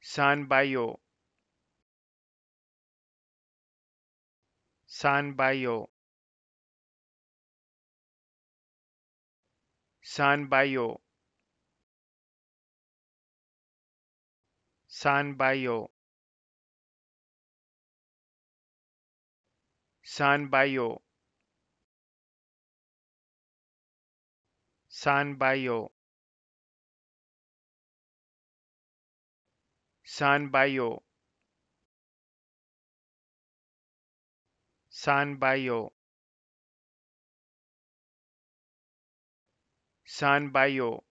San San Bayo. Bayo. San Bayo. San Bayo. San Bayo. San Bayo San Bayo San Bayo